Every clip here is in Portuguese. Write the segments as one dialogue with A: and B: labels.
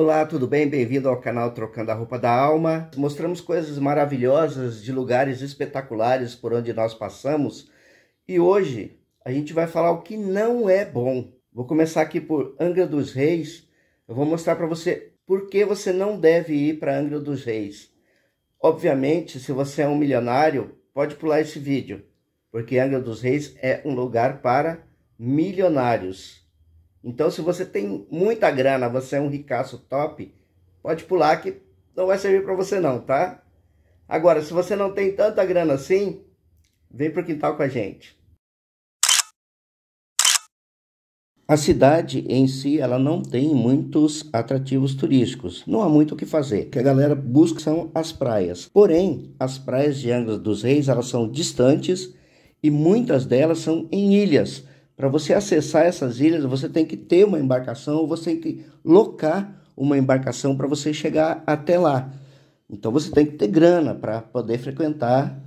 A: Olá, tudo bem? Bem-vindo ao canal Trocando a Roupa da Alma. Mostramos coisas maravilhosas de lugares espetaculares por onde nós passamos e hoje a gente vai falar o que não é bom. Vou começar aqui por Angra dos Reis. Eu vou mostrar para você por que você não deve ir para Angra dos Reis. Obviamente, se você é um milionário, pode pular esse vídeo, porque Angra dos Reis é um lugar para milionários. Então, se você tem muita grana, você é um ricaço top, pode pular que não vai servir para você não, tá? Agora, se você não tem tanta grana assim, vem para o quintal com a gente. A cidade em si, ela não tem muitos atrativos turísticos. Não há muito o que fazer. O que a galera busca são as praias. Porém, as praias de Angra dos Reis, elas são distantes e muitas delas são em ilhas. Para você acessar essas ilhas, você tem que ter uma embarcação, você tem que locar uma embarcação para você chegar até lá. Então você tem que ter grana para poder frequentar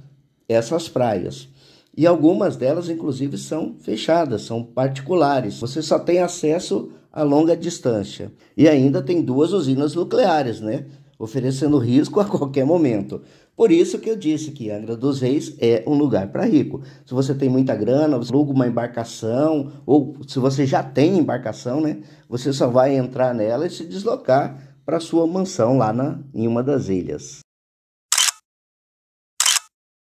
A: essas praias. E algumas delas, inclusive, são fechadas, são particulares. Você só tem acesso a longa distância. E ainda tem duas usinas nucleares, né? oferecendo risco a qualquer momento. Por isso que eu disse que Angra dos Reis é um lugar para rico. Se você tem muita grana, você aluga uma embarcação, ou se você já tem embarcação, né? Você só vai entrar nela e se deslocar para sua mansão lá na, em uma das ilhas.